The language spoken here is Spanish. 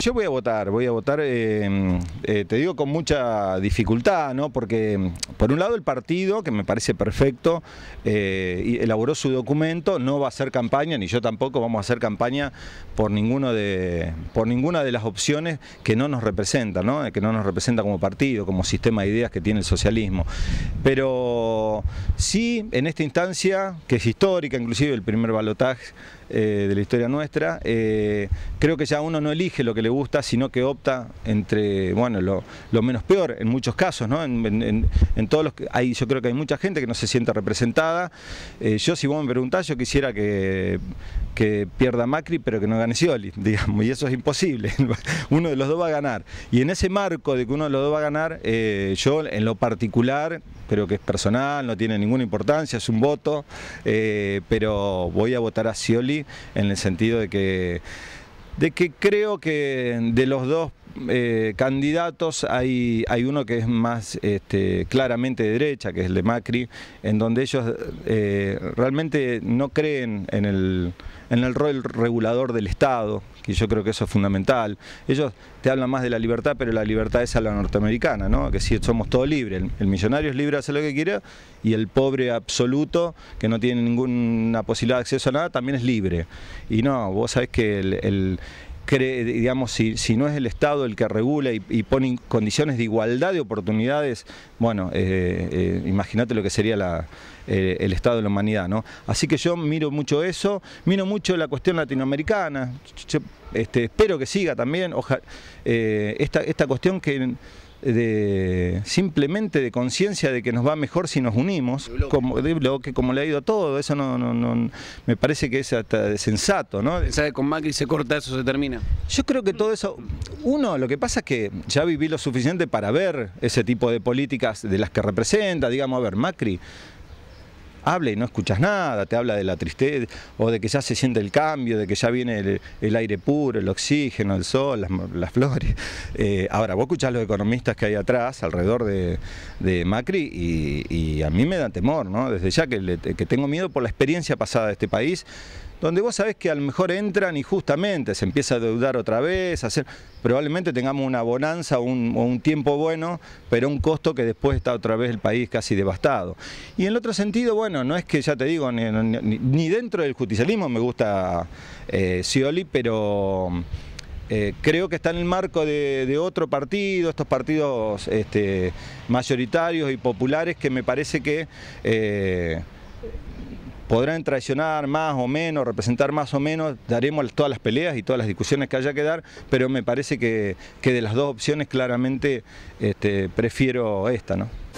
Yo voy a votar, voy a votar, em, eh, te digo con mucha dificultad, Porque em, por un lado el partido, que me parece perfecto, eh, elaboró su documento, no va a hacer campaña, ni yo tampoco vamos a hacer campaña por, ninguno de, por ninguna de las opciones que no nos representa ¿no? Eh, que no nos representa como partido, como sistema de ideas que tiene el socialismo. Pero sí, en esta instancia, que es histórica, inclusive el primer balotaje de la historia nuestra, creo que ya uno no elige lo que le gusta, sino que opta entre, bueno, lo, menos peor en muchos casos, ¿no? En, todos los, hay, yo creo que hay mucha gente que no se siente representada. Eh, yo, si vos me preguntás, yo quisiera que, que pierda Macri, pero que no gane Scioli, digamos, y eso es imposible. uno de los dos va a ganar. Y en ese marco de que uno de los dos va a ganar, eh, yo en lo particular, creo que es personal, no tiene ninguna importancia, es un voto, eh, pero voy a votar a Scioli en el sentido de que de que creo que de los dos eh, candidatos, hay, hay uno que es más este, claramente de derecha, que es el de Macri, en donde ellos eh, realmente no creen en el, en el rol regulador del Estado, que yo creo que eso es fundamental. Ellos te hablan más de la libertad, pero la libertad es a la norteamericana, ¿no? que si somos todos libres, el, millonario es libre de hacer lo que quiere y el pobre absoluto, que no tiene ninguna posibilidad de acceso a nada, también es libre. Y no, vos sabés que el digamos, si, no es el Estado el que regula y, pone condiciones de igualdad de oportunidades, bueno, eh, eh, imagínate lo que sería el Estado de la humanidad, ¿no? Así que yo miro mucho eso, miro mucho la cuestión latinoamericana, este, espero que siga también, eh, esta, esta cuestión que de, simplemente de conciencia de que nos va mejor si nos unimos, como, le ha ido a todo, eso no, me parece que es hasta sensato, ¿no? ¿Sabe con Macri se corta eso, se termina? Yo creo que todo eso, uno, lo que pasa es que ya viví lo suficiente para ver ese tipo de políticas de las que representa, digamos, a ver, Macri habla y no escuchas nada, te habla de la tristeza, o de que ya se siente el cambio, de que ya viene el, aire puro, el oxígeno, el sol, las, flores. Eh, ahora, vos escuchás los economistas que hay atrás, alrededor de, Macri, y, a mí me da temor, ¿no? Desde ya que, que tengo miedo por la experiencia pasada de este país, donde vos sabés que a lo mejor entran y justamente se empieza a deudar otra vez, hacer, probablemente tengamos una bonanza o un, tiempo bueno, pero un costo que después está otra vez el país casi devastado. Y en el otro sentido, bueno, no es que ya te digo, ni, dentro del justicialismo me gusta eh, pero... Eh, creo que está en el marco de, otro partido, estos partidos este, mayoritarios y populares que me parece que eh, Podrán traicionar más o menos, representar más o menos, daremos todas las peleas y todas las discusiones que haya que dar, pero me parece que, que de las dos opciones claramente este, prefiero esta, ¿no?